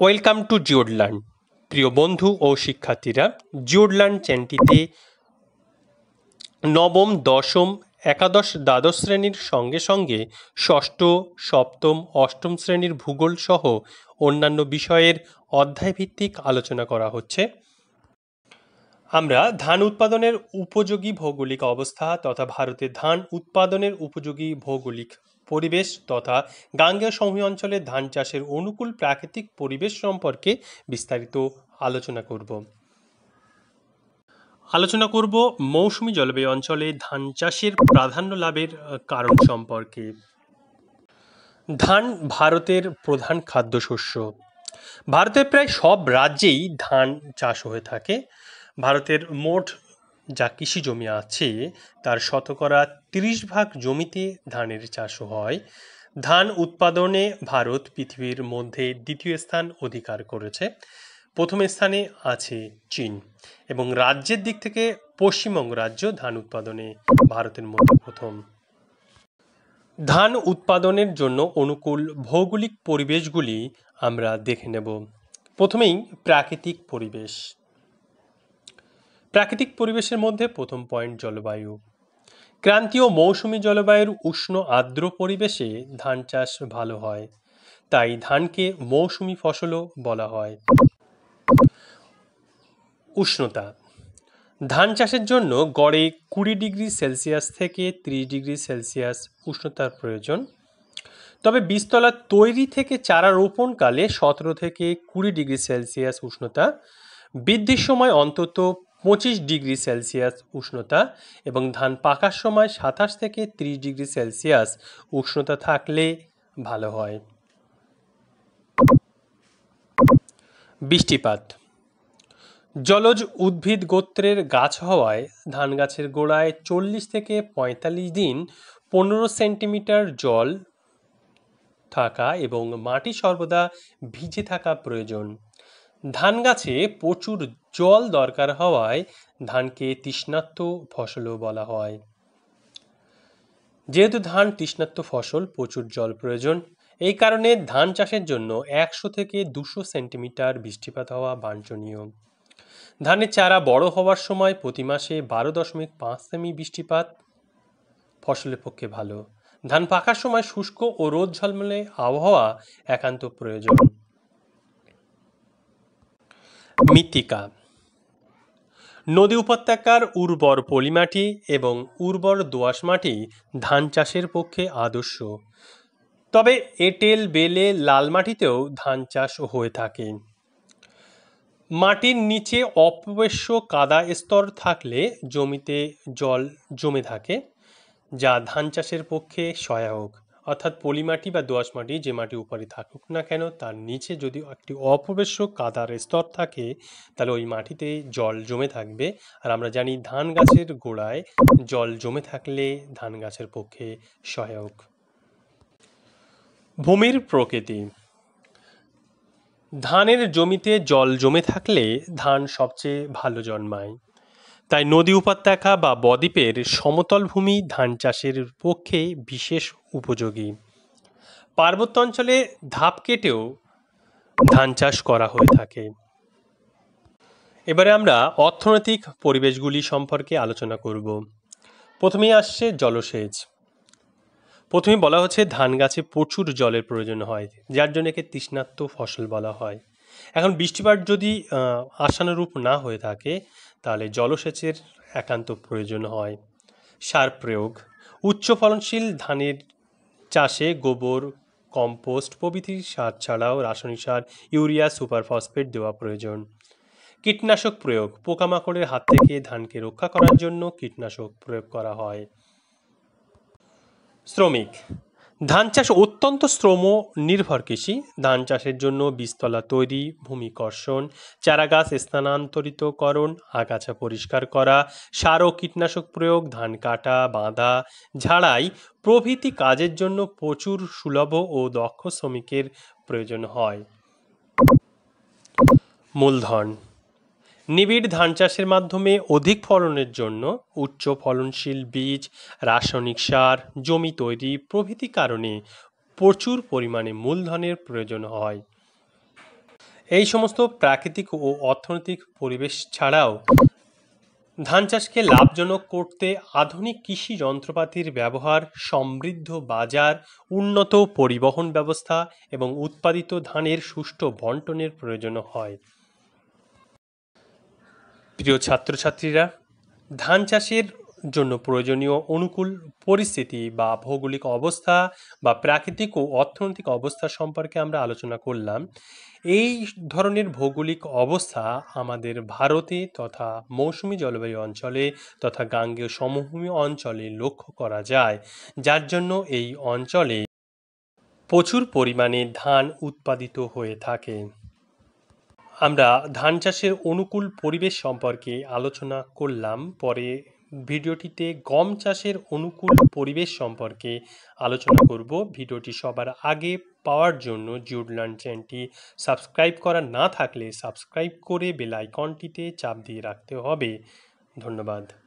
welcome to জিওডলার্ন প্রিয় বন্ধু ও শিক্ষার্থীরা জিওডলার্ন চ্যানটিতে নবম দশম একাদশ দ্বাদশ শ্রেণীর সঙ্গে সঙ্গে ষষ্ঠ সপ্তম অষ্টম শ্রেণীর ভূগোল সহ অন্যান্য বিষয়ের অধ্যায়ভিত্তিক আলোচনা করা হচ্ছে আমরা ধান উৎপাদনের উপযোগী ভৌগোলিক অবস্থা তথা ভারতে ধান উৎপাদনের উপযোগী ভৌগোলিক পরিবেশ তথা গাঙ্গেয় সমভূমি অঞ্চলের ধান চাষের অনুকূল প্রাকৃতিক পরিবেশ সম্পর্কে বিস্তারিত আলোচনা করব আলোচনা করব মৌসুমি জলবায়ু অঞ্চলে ধান চাষের প্রাধান্য লাভের কারণ সম্পর্কে ধান ভারতের প্রধান খাদ্যশস্য ভারতের প্রায় সব রাজ্যেই ধান চাষ হয়ে থাকে ভারতের মোট যা কৃষি জমি আছে তার শতকরা ৩০ ভাগ জমিতে ধানের চাষ হয় ধান উৎপাদনে ভারত পৃথিবীর মধ্যে দ্বিতীয় স্থান অধিকার করেছে প্রথম স্থানে আছে চীন এবং রাজ্যের দিক থেকে পশ্চিমবঙ্গ রাজ্য ধান উৎপাদনে ভারতের মধ্যে প্রথম ধান উৎপাদনের জন্য অনুকূল ভৌগোলিক পরিবেশগুলি আমরা দেখে নেব প্রথমেই প্রাকৃতিক পরিবেশ প্রাকৃতিক পরিবেশের মধ্যে প্রথম পয়েন্ট জলবায়ু ক্রান্তীয় মৌসুমি জলবায়ুর উষ্ণ আর্দ্র পরিবেশে ধান চাষ ভালো হয় তাই ধানকে মৌসুমি ফসলও বলা হয় উষ্ণতা ধান চাষের জন্য গড়ে কুড়ি ডিগ্রি সেলসিয়াস থেকে ত্রিশ ডিগ্রি সেলসিয়াস উষ্ণতার প্রয়োজন তবে বীজতলা তৈরি থেকে চারা রোপণকালে সতেরো থেকে কুড়ি ডিগ্রি সেলসিয়াস উষ্ণতা বৃদ্ধির সময় অন্তত পঁচিশ ডিগ্রি সেলসিয়াস উষ্ণতা এবং ধান পাকার সময় সাতাশ থেকে ত্রিশ ডিগ্রি সেলসিয়াস উষ্ণতা থাকলে ভালো হয় বৃষ্টিপাত জলজ উদ্ভিদ গোত্রের গাছ হওয়ায় ধান গাছের গোড়ায় চল্লিশ থেকে পঁয়তাল্লিশ দিন পনেরো সেন্টিমিটার জল থাকা এবং মাটি সর্বদা ভিজে থাকা প্রয়োজন ধান গাছে প্রচুর জল দরকার হওয়ায় ধানকে তৃষ্ণাত্ম ফসলও বলা হয় যেহেতু ধান তৃষ্ণাত্ম ফসল প্রচুর জল প্রয়োজন এই কারণে ধান চাষের জন্য একশো থেকে দুশো সেন্টিমিটার বৃষ্টিপাত হওয়া বাঞ্ছনীয় ধানের চারা বড় হওয়ার সময় প্রতি মাসে বারো দশমিক পাঁচ সেমি বৃষ্টিপাত ফসলের পক্ষে ভালো ধান পাকার সময় শুষ্ক ও রোদ ঝলমলে আবহাওয়া একান্ত প্রয়োজন মৃত্তিকা নদী উপত্যকার উর্বর পলিমাটি এবং উর্বর দোআঁশ মাটি ধান চাষের পক্ষে আদর্শ তবে এঁটেল বেলে লাল মাটিতেও ধান চাষ হয়ে থাকে মাটির নিচে অপবেশ্য কাদা স্তর থাকলে জমিতে জল জমে থাকে যা ধান চাষের পক্ষে সহায়ক অর্থাৎ পলিমাটি বা দোয়াশ মাটি যে মাটি উপরে থাকুক না কেন তার নিচে যদি একটি অপ্রবেশ্য কাদার স্তর থাকে তাহলে ওই মাটিতে জল জমে থাকবে আর আমরা জানি ধান গাছের গোড়ায় জল জমে থাকলে ধান গাছের পক্ষে সহায়ক ভূমির প্রকৃতি ধানের জমিতে জল জমে থাকলে ধান সবচেয়ে ভালো জন্মায় তাই নদী উপত্যকা বা বদ্বীপের সমতল ভূমি ধান চাষের পক্ষে বিশেষ উপযোগী পার্বত্য অঞ্চলে ধাপ কেটেও ধান চাষ করা হয়ে থাকে এবারে আমরা অর্থনৈতিক পরিবেশগুলি সম্পর্কে আলোচনা করব প্রথমেই আসছে জলসেচ প্রথমে বলা হচ্ছে ধান গাছে প্রচুর জলের প্রয়োজন হয় যার জন্য একে তৃষ্ণাত্ম ফসল বলা হয় এখন বৃষ্টিপাত যদি আশানুরূপ না হয়ে থাকে তাহলে জলসেচের একান্ত প্রয়োজন হয় সার প্রয়োগ উচ্চ ফলনশীল ধানের চাষে গোবর কম্পোস্ট প্রভৃতি সার ছাড়াও রাসায়নিক সার ইউরিয়া সুপার ফসফেট দেওয়া প্রয়োজন কীটনাশক প্রয়োগ পোকামাকড়ের হাত থেকে ধানকে রক্ষা করার জন্য কীটনাশক প্রয়োগ করা হয় শ্রমিক ধান চাষ অত্যন্ত শ্রম নির্ভর কৃষি ধান চাষের জন্য বীজতলা তৈরি ভূমি কর্ষণ চারাগাছ স্থানান্তরিতকরণ আগাছা পরিষ্কার করা সার ও কীটনাশক প্রয়োগ ধান কাটা বাঁধা ঝাড়াই প্রভৃতি কাজের জন্য প্রচুর সুলভ ও দক্ষ শ্রমিকের প্রয়োজন হয় মূলধন নিবিড় ধান চাষের মাধ্যমে অধিক ফলনের জন্য উচ্চ ফলনশীল বীজ রাসায়নিক সার জমি তৈরি প্রভৃতি কারণে প্রচুর পরিমাণে মূলধনের প্রয়োজন হয় এই সমস্ত প্রাকৃতিক ও অর্থনৈতিক পরিবেশ ছাড়াও ধান চাষকে লাভজনক করতে আধুনিক কৃষি যন্ত্রপাতির ব্যবহার সমৃদ্ধ বাজার উন্নত পরিবহন ব্যবস্থা এবং উৎপাদিত ধানের সুষ্ঠু বন্টনের প্রয়োজন হয় প্রিয় ছাত্রছাত্রীরা ধান চাষের জন্য প্রয়োজনীয় অনুকূল পরিস্থিতি বা ভৌগোলিক অবস্থা বা প্রাকৃতিক ও অর্থনৈতিক অবস্থা সম্পর্কে আমরা আলোচনা করলাম এই ধরনের ভৌগোলিক অবস্থা আমাদের ভারতে তথা মৌসুমি জলবায়ু অঞ্চলে তথা গাঙ্গেয় সমভূমি অঞ্চলে লক্ষ্য করা যায় যার জন্য এই অঞ্চলে প্রচুর পরিমাণে ধান উৎপাদিত হয়ে থাকে আমরা ধান চাষের অনুকূল পরিবেশ সম্পর্কে আলোচনা করলাম পরে ভিডিওটিতে গম চাষের অনুকূল পরিবেশ সম্পর্কে আলোচনা করব ভিডিওটি সবার আগে পাওয়ার জন্য জুডলার্ন চ্যানেলটি সাবস্ক্রাইব করা না থাকলে সাবস্ক্রাইব করে বেল আইকনটিতে চাপ দিয়ে রাখতে হবে ধন্যবাদ